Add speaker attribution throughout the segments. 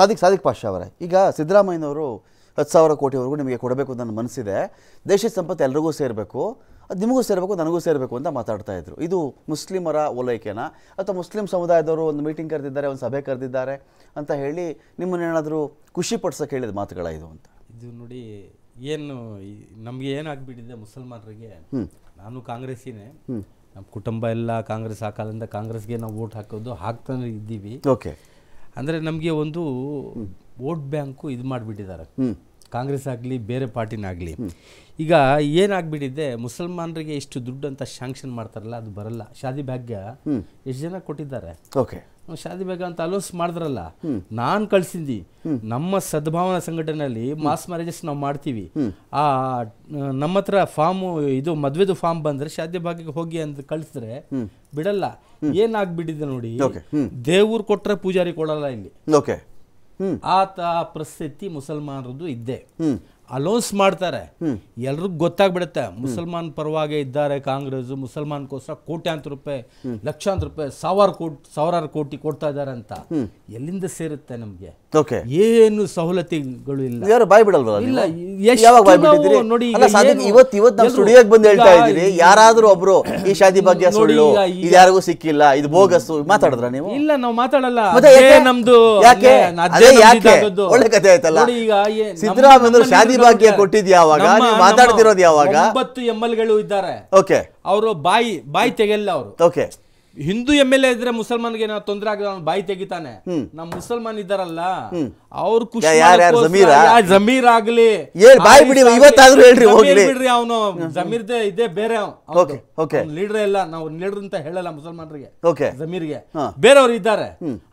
Speaker 1: ಸಾದಿಕ್ ಸಾದಿಕ್ ಪಾಷಾ ಅವರೇ ಈಗ ಸಿದ್ದರಾಮಯ್ಯನವರು ಹತ್ತು ಸಾವಿರ ಕೋಟಿವರೆಗೂ ನಿಮಗೆ ಕೊಡಬೇಕು ಅಂತ ನನ್ನ ಮನಸ್ಸಿದೆ ದೇಶದ ಸಂಪತ್ತು ಎಲ್ರಿಗೂ ಸೇರಬೇಕು ಅದು ನಿಮಗೂ ಸೇರಬೇಕು ನನಗೂ ಸೇರಬೇಕು ಅಂತ ಮಾತಾಡ್ತಾ ಇದ್ರು ಇದು ಮುಸ್ಲಿಮರ ಓಲೈಕೆನ ಅಥವಾ ಮುಸ್ಲಿಂ ಸಮುದಾಯದವರು ಒಂದು ಮೀಟಿಂಗ್ ಕರೆದಿದ್ದಾರೆ ಒಂದು ಸಭೆ ಕರೆದಿದ್ದಾರೆ ಅಂತ ಹೇಳಿ ನಿಮ್ಮನ್ನೇನಾದರೂ ಖುಷಿ ಪಡಿಸೋಕೆ ಹೇಳಿದ ಮಾತುಗಳ ಇದು ಅಂತ
Speaker 2: ಇದು ನೋಡಿ ಏನು ನಮಗೆ ಏನಾಗ್ಬಿಟ್ಟಿದೆ ಮುಸಲ್ಮಾನರಿಗೆ ನಾನು ಕಾಂಗ್ರೆಸ್ಸಿನೇ
Speaker 1: ನಮ್ಮ ಕುಟುಂಬ ಎಲ್ಲ
Speaker 2: ಕಾಂಗ್ರೆಸ್ ಕಾಲದಿಂದ ಕಾಂಗ್ರೆಸ್ಗೆ ನಾವು ವೋಟ್ ಹಾಕೋದು ಹಾಕ್ತಾನೆ ಇದ್ದೀವಿ ಓಕೆ ಅಂದರೆ ನಮಗೆ ಒಂದು ವೋಟ್ ಬ್ಯಾಂಕು ಇದು ಮಾಡಿಬಿಟ್ಟಿದ್ದಾರೆ ಕಾಂಗ್ರೆಸ್ ಆಗಲಿ ಬೇರೆ ಪಾರ್ಟಿನಾಗಲಿ ಈಗ ಏನಾಗ್ಬಿಟ್ಟಿದೆ ಮುಸಲ್ಮಾನರಿಗೆ ಇಷ್ಟು ದುಡ್ಡು ಅಂತ ಶಾಂಕ್ಷನ್ ಮಾಡ್ತಾರಲ್ಲ ಅದು ಬರಲ್ಲ ಶಾದಿ ಭಾಗ್ಯ ಎಷ್ಟು ಜನ ಕೊಟ್ಟಿದ್ದಾರೆ ಓಕೆ ಶಾದಿ ಭಾಗ್ಯ ಅಂತ ಅಲೋಸ್ ಮಾಡಿದ್ರಲ್ಲ ನಾನು ಕಳ್ಸಿದ್ದಿ ನಮ್ಮ ಸದ್ಭಾವನಾ ಸಂಘಟನೆಯಲ್ಲಿ ಮಾಸ್ ಮ್ಯಾರೇಜಸ್ ನಾವು ಮಾಡ್ತೀವಿ ಆ ನಮ್ಮ ಹತ್ರ ಫಾರ್ಮ್ ಇದು ಮದ್ವೆದು ಫಾರ್ಮ್ ಬಂದ್ರೆ ಶಾದಿ ಭಾಗ್ಯಕ್ಕೆ ಹೋಗಿ ಅಂತ ಕಳಿಸಿದ್ರೆ ಬಿಡಲ್ಲ ಏನಾಗ್ಬಿಟ್ಟಿದೆ ನೋಡಿ ದೇವ್ರು ಕೊಟ್ರೆ ಪೂಜಾರಿ ಕೊಡಲ್ಲ ಇಲ್ಲಿ ಆತ ಪರಿಸ್ಥಿತಿ ಮುಸಲ್ಮಾನರದ್ದು ಇದ್ದೆ ಅಲೌನ್ಸ್ ಮಾಡ್ತಾರೆ ಎಲ್ರಿಗೂ ಗೊತ್ತಾಗ್ಬಿಡುತ್ತೆ ಮುಸಲ್ಮಾನ್ ಪರವಾಗಿ ಇದ್ದಾರೆ ಕಾಂಗ್ರೆಸ್ ಮುಸಲ್ಮಾನ್ಗೋಸ್ಕರ ಕೋಟ್ಯಾಂತ ರೂಪಾಯಿ ಲಕ್ಷಾಂತರ ರೂಪಾಯಿ ಸಾವಿರ ಕೋಟಿ ಸಾವಿರಾರು ಕೋಟಿ ಕೊಡ್ತಾ ಇದ್ದಾರೆ ಅಂತ ಎಲ್ಲಿಂದ ಸೇರುತ್ತೆ ನಮಗೆ
Speaker 1: ಓಕೆ ಏನು ಸವಲತ್ತುಗಳು ಇಲ್ಲ ಯಾರು ಬಾಯ್ ಬಿಡಲ್ವಲ್ಲ ಇಲ್ಲ ಯಾವಾಗ ಬಾಯ್ ಬಿಟ್ಟಿದ್ದೀರಿ ನೋಡಿ ಇವತ್ತು ಇವತ್ತು ನಾವು ಸ್ಟುಡಿಯೋಗೆ ಬಂದು ಹೇಳ್ತಾ ಇದ್ದೀರಿ ಯಾರಾದರೂ ಒಬ್ರು ಈ ಶಾದಿ ಭಾಗ್ಯ ಸುಳ್ಳು ಇದು ಯಾರಿಗೂ ಸಿಕ್ಕಿಲ್ಲ ಇದು ಬೋಗಸ್ಸು ಮಾತಾಡಿದ್ರ ನೀವು
Speaker 2: ಇಲ್ಲ ನಾವು ಮಾತಾಡಲ್ಲ ಮತ್ತೆ ನಮ್ದು ಯಾಕೆ ಅದೇ ಯಾಕೆ ಒಳ್ಳೆ ಕಥೆ ಆಯ್ತಲ್ಲ ಈಗ ಸಿದ್ದರಾಮಯ್ಯ ಶಾದಿ ಭಾಗ್ಯ ಕೊಟ್ಟಿದ್ ಯಾವಾಗ ನೀವು ಮಾತಾಡ್ತಿರೋದು ಯಾವಾಗ ಒಂಬತ್ತು ಎಂ ಎಲ್ ಗಳು ಇದ್ದಾರೆ ಓಕೆ ಅವರು ಬಾಯಿ ಬಾಯಿ ತೆಗೆಯಲ್ಲ ಅವರು okay Hindu M L A ಇದ್ರೆ ಮುಸಲ್ಮಾನ್ಗೆ ಏನೋ ತೊಂದರೆ ಆಗಿದೆ ಅವ್ನು ಬಾಯಿ ತೆಗಿತಾನೆ ನಮ್ ಮುಸಲ್ಮಾನ್ ಇದ್ದಾರಲ್ಲ ಅವ್ರ ಖುಷಿ ಜಮೀರ್ ಆಗ್ಲಿ ಬಾಯಿ ಬಿಡಿ ಇವತ್ತಾದ್ರೂ ಹೇಳ್ರಿ ಬಿಡ್ರಿ ಅವನು ಜಮೀರ್ದೆ ಇದೇ ಬೇರೆ ಲೀಡರ್ ಇಲ್ಲ ನಾವು ಲೀಡರ್ ಅಂತ ಹೇಳಲ್ಲ ಮುಸಲ್ಮಾನರಿಗೆ ಜಮೀರ್ಗೆ ಬೇರೆಯವ್ರು ಇದ್ದಾರೆ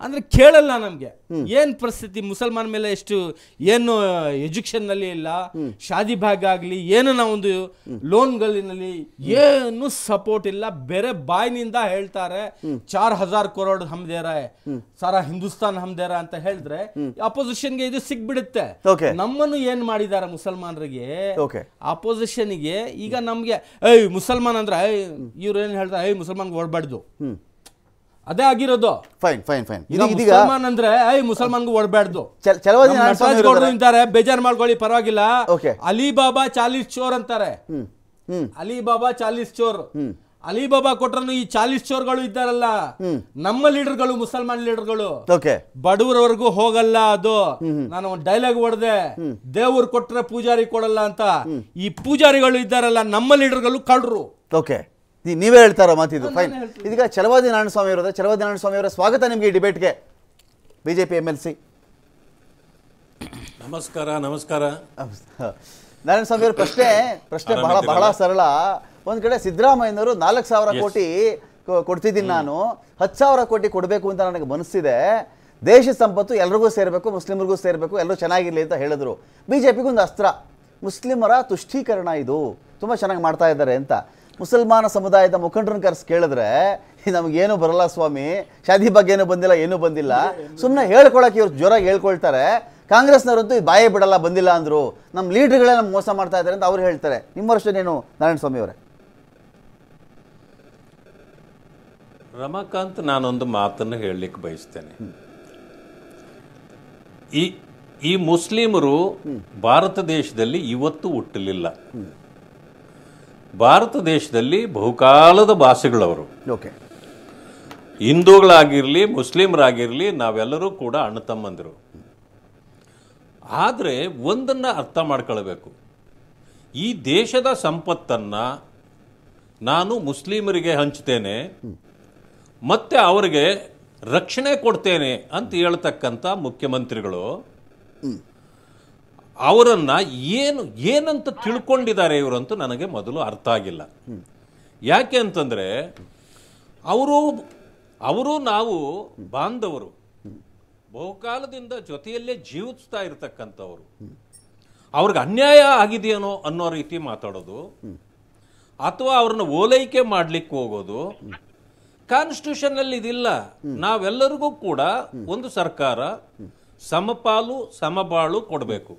Speaker 2: ಅಂದ್ರೆ ಕೇಳಲ್ಲ ನಮ್ಗೆ ಏನ್ ಪರಿಸ್ಥಿತಿ ಮುಸಲ್ಮಾನ್ ಮೇಲೆ ಎಷ್ಟು ಏನು ಎಜುಕೇಶನ್ ನಲ್ಲಿ ಇಲ್ಲ ಶಾದಿ ಭಾಗ ಆಗ್ಲಿ ಏನು ಲೋನ್ ಗಲ್ಲಿನಲ್ಲಿ ಏನು ಸಪೋರ್ಟ್ ಇಲ್ಲ ಬೇರೆ ಬಾಯಿನಿಂದ ಹೇಳ್ತಾರೆ ಹೇಳಿದ್ದಾರೆ ಚಾರ್ ಹಜಾರ್ ಕರೋಡ್ ದೇರ ಸಾರಾ ಹಿಂದೂಸ್ತಾನ್ ದೇರ ಅಂತ ಹೇಳಿದ್ರೆ ಅಪೋಸಿಷನ್ಗೆ ಇದು ಸಿಗ್ಬಿಡುತ್ತೆ ನಮ್ಮನ್ನು ಏನ್ ಮಾಡಿದಾರೆ ಮುಸಲ್ಮಾನರಿಗೆ ಅಪೋಸಿಷನ್ಗೆ ಈಗ ನಮ್ಗೆ ಏಯ್ ಮುಸಲ್ಮಾನ್ ಅಂದ್ರೆ ಇವ್ರು ಏನ್ ಹೇಳ್ತಾರೆ ಐ ಮುಸಲ್ಮಾನ್ ಓಡಬಾರ್ದು ಅದೇ ಆಗಿರೋದು
Speaker 1: ಫೈನ್ ಫೈನ್ ಫೈನ್ ಮುಸಲ್ಮಾನ್
Speaker 2: ಅಂದ್ರೆ ಐ ಮುಸಲ್ಮಾನ್ ಓಡಬಾರ್ದು ಅಂತಾರೆ ಬೇಜಾರ್ ಮಾಡ್ಕೊಳ್ಳಿ ಪರವಾಗಿಲ್ಲ ಅಲಿಬಾಬಾ ಚಾಲೀಸ್ ಚೋರ್ ಅಂತಾರೆ ಅಲಿಬಾಬಾ ಚಾಲೀಸ್ ಚೋರ್ ಅಲಿಬಾಬಾ ಕೊಟ್ರನು ಈ ಚಾಲಿಸ್ ಚೋರ್ಗಳು ಇದ್ದಾರಲ್ಲ ನಮ್ಮ ಲೀಡರ್ಗಳು ಮುಸಲ್ಮಾನ್ ಲೀಡರ್ಗಳು ಬಡವರವರೆಗೂ ಹೋಗಲ್ಲ ಅದು ನಾನು ಒಂದು ಡೈಲಾಗ್ ಹೊಡೆದೆ ದೇವ್ರು ಕೊಟ್ರೆ ಪೂಜಾರಿ ಕೊಡಲ್ಲ ಅಂತ ಈ
Speaker 1: ಪೂಜಾರಿಗಳು ಇದ್ದಾರಲ್ಲ ನಮ್ಮ ಲೀಡರ್ಗಳು ಕಳ್ರು ಓಕೆ ನೀವೇ ಹೇಳ್ತಾರ ಮಾತಿದು ಫೈನ್ ಇದೀಗ ಚಲವಾದಿ ನಾರಾಯಣ ಸ್ವಾಮಿ ಅವರ ಚಲವಾದಿ ನಾರಾಯಣ ಸ್ವಾಮಿ ಅವರ ಸ್ವಾಗತ ನಿಮಗೆ ಡಿಬೇಟ್ಗೆ ಬಿಜೆಪಿ ಎಂ ಎಲ್ ಸಿ
Speaker 3: ನಮಸ್ಕಾರ ನಮಸ್ಕಾರ ನಾರಾಯಣ ಸ್ವಾಮಿ ಪ್ರಶ್ನೆ ಪ್ರಶ್ನೆ ಬಹಳ ಬಹಳ
Speaker 1: ಸರಳ ಒಂದ್ ಕಡೆ ಸಿದ್ದರಾಮಯ್ಯನವರು ನಾಲ್ಕು ಸಾವಿರ ಕೋಟಿ ಕೊಡ್ತಿದ್ದೀನಿ ನಾನು ಹತ್ತು ಸಾವಿರ ಕೋಟಿ ಕೊಡಬೇಕು ಅಂತ ನನಗೆ ಮನಸ್ಸಿದೆ ದೇಶ ಸಂಪತ್ತು ಎಲ್ರಿಗೂ ಸೇರಬೇಕು ಮುಸ್ಲಿಮರಿಗೂ ಸೇರಬೇಕು ಎಲ್ಲರೂ ಚೆನ್ನಾಗಿರಲಿ ಅಂತ ಹೇಳಿದ್ರು ಬಿ ಜೆ ಪಿಗೊಂದು ಅಸ್ತ್ರ ಮುಸ್ಲಿಮರ ತುಷ್ಟೀಕರಣ ಇದು ತುಂಬ ಚೆನ್ನಾಗಿ ಮಾಡ್ತಾ ಇದ್ದಾರೆ ಅಂತ ಮುಸಲ್ಮಾನ ಸಮುದಾಯದ ಮುಖಂಡರನ್ನು ಕರೆಸಿ ಕೇಳಿದ್ರೆ ನಮಗೇನು ಬರಲ್ಲ ಸ್ವಾಮಿ ಶಾದಿ ಬಗ್ಗೆ ಏನೂ ಬಂದಿಲ್ಲ ಏನೂ ಬಂದಿಲ್ಲ ಸುಮ್ಮನೆ ಹೇಳ್ಕೊಳಕ್ಕೆ ಇವ್ರು ಜ್ವರ ಹೇಳ್ಕೊಳ್ತಾರೆ ಕಾಂಗ್ರೆಸ್ನವರಂತೂ ಈ ಬಾಯೇ ಬಿಡಲ್ಲ ಬಂದಿಲ್ಲ ಅಂದರು ನಮ್ಮ ಲೀಡ್ರ್ಗಳೇ ನಮ್ಮ ಮೋಸ ಮಾಡ್ತಾ ಇದ್ದಾರೆ ಅಂತ ಅವ್ರು ಹೇಳ್ತಾರೆ ನಿಮ್ಮ ವರ್ಷನೇನು ಸ್ವಾಮಿ ಅವರೇ
Speaker 3: ರಮಾಕಾಂತ್ ನಾನೊಂದು ಮಾತನ್ನು ಹೇಳಲಿಕ್ಕೆ ಬಯಸ್ತೇನೆ ಈ ಈ ಮುಸ್ಲಿಮರು ಭಾರತ ದೇಶದಲ್ಲಿ ಇವತ್ತು ಹುಟ್ಟಲಿಲ್ಲ ಭಾರತ ದೇಶದಲ್ಲಿ ಬಹುಕಾಲದ ಭಾಷೆಗಳವರು ಓಕೆ ಹಿಂದೂಗಳಾಗಿರಲಿ ಮುಸ್ಲಿಮರಾಗಿರಲಿ ನಾವೆಲ್ಲರೂ ಕೂಡ ಅಣ್ಣ ತಮ್ಮಂದಿರು ಆದರೆ ಒಂದನ್ನು ಅರ್ಥ ಮಾಡ್ಕೊಳ್ಬೇಕು ಈ ದೇಶದ ಸಂಪತ್ತನ್ನು ನಾನು ಮುಸ್ಲಿಮರಿಗೆ ಹಂಚ್ತೇನೆ ಮತ್ತು ಅವರಿಗೆ ರಕ್ಷಣೆ ಕೊಡ್ತೇನೆ ಅಂತ ಹೇಳ್ತಕ್ಕಂಥ ಮುಖ್ಯಮಂತ್ರಿಗಳು ಅವರನ್ನು ಏನು ಏನಂತ ತಿಳ್ಕೊಂಡಿದ್ದಾರೆ ಇವರಂತೂ ನನಗೆ ಮೊದಲು ಅರ್ಥ ಆಗಿಲ್ಲ ಯಾಕೆ ಅಂತಂದರೆ ಅವರು ಅವರು ನಾವು ಬಾಂಧವರು ಬಹುಕಾಲದಿಂದ ಜೊತೆಯಲ್ಲೇ ಜೀವಿಸ್ತಾ ಇರತಕ್ಕಂಥವ್ರು ಅವ್ರಿಗೆ ಅನ್ಯಾಯ ಆಗಿದೆಯೇನೋ ಅನ್ನೋ ರೀತಿ ಮಾತಾಡೋದು ಅಥವಾ ಅವ್ರನ್ನ ಓಲೈಕೆ ಮಾಡ್ಲಿಕ್ಕೆ ಹೋಗೋದು ಕಾನ್ಸ್ಟಿಟ್ಯೂಷನ್ ಅಲ್ಲಿ ಇದಿಲ್ಲ ನಾವೆಲ್ಲರಿಗೂ ಕೂಡ ಒಂದು ಸರ್ಕಾರ ಸಮಪಾಲು ಸಮಬಾಳು ಕೊಡಬೇಕು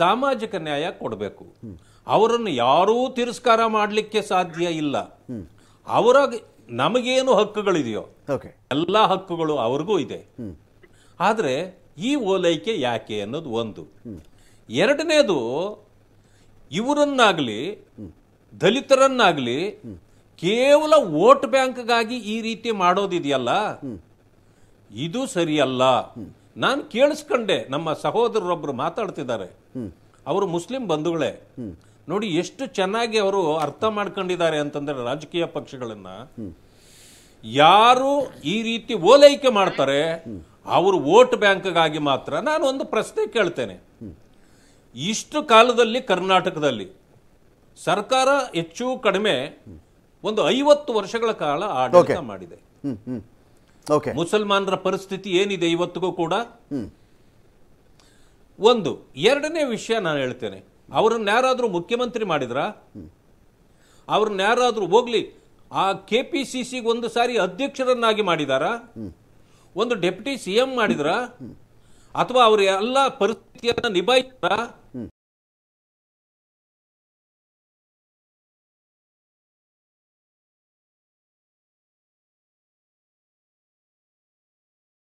Speaker 3: ಸಾಮಾಜಿಕ ನ್ಯಾಯ ಕೊಡಬೇಕು ಅವರನ್ನು ಯಾರೂ ತಿರಸ್ಕಾರ ಮಾಡಲಿಕ್ಕೆ ಸಾಧ್ಯ ಇಲ್ಲ ಅವರ ನಮಗೇನು ಹಕ್ಕುಗಳಿದೆಯೋ ಎಲ್ಲ ಹಕ್ಕುಗಳು ಅವ್ರಿಗೂ ಇದೆ ಆದರೆ ಈ ಓಲೈಕೆ ಯಾಕೆ ಅನ್ನೋದು ಒಂದು ಎರಡನೇದು ಇವರನ್ನಾಗಲಿ ದಲಿತರನ್ನಾಗಲಿ ಕೇವಲ ವೋಟ್ ಬ್ಯಾಂಕ್ಗಾಗಿ ಈ ರೀತಿ ಮಾಡೋದಿದೆಯಲ್ಲ ಇದು ಸರಿಯಲ್ಲ ನಾನು ಕೇಳಿಸ್ಕೊಂಡೆ ನಮ್ಮ ಸಹೋದರರೊಬ್ಬರು ಮಾತಾಡ್ತಿದ್ದಾರೆ ಅವರು ಮುಸ್ಲಿಂ ಬಂಧುಗಳೇ ನೋಡಿ ಎಷ್ಟು ಚೆನ್ನಾಗಿ ಅವರು ಅರ್ಥ ಮಾಡ್ಕೊಂಡಿದ್ದಾರೆ ಅಂತಂದ್ರೆ ರಾಜಕೀಯ ಪಕ್ಷಗಳನ್ನ ಯಾರು ಈ ರೀತಿ ಓಲೈಕೆ ಮಾಡ್ತಾರೆ ಅವರು ವೋಟ್ ಬ್ಯಾಂಕ್ಗಾಗಿ ಮಾತ್ರ ನಾನು ಒಂದು ಪ್ರಶ್ನೆ ಕೇಳ್ತೇನೆ ಇಷ್ಟು ಕಾಲದಲ್ಲಿ ಕರ್ನಾಟಕದಲ್ಲಿ ಸರ್ಕಾರ ಹೆಚ್ಚು ಕಡಿಮೆ ಒಂದು ಐವತ್ತು ವರ್ಷಗಳ ಕಾಲ ಆಡಳಿತ ಮಾಡಿದೆ ಮುಸಲ್ಮಾನರ ಪರಿಸ್ಥಿತಿ ಏನಿದೆ ಇವತ್ತಿಗೂ ಕೂಡ ಒಂದು ಎರಡನೇ ವಿಷಯ ನಾನು ಹೇಳ್ತೇನೆ ಅವರನ್ನ ಯಾರಾದರೂ ಮುಖ್ಯಮಂತ್ರಿ ಮಾಡಿದ್ರ ಅವ್ರನ್ನ ಯಾರಾದರೂ ಹೋಗ್ಲಿ ಆ ಕೆ ಪಿ ಸಿ ಸಿಗೆ ಒಂದು ಸಾರಿ ಅಧ್ಯಕ್ಷರನ್ನಾಗಿ ಮಾಡಿದಾರಾ ಒಂದು ಡೆಪ್ಯೂಟಿ ಸಿ ಎಂ ಮಾಡಿದ್ರ ಅಥವಾ ಅವ್ರ ಎಲ್ಲ ಪರಿಸ್ಥಿತಿಯನ್ನು ನಿಭಾಯಿಸಿದ್ರ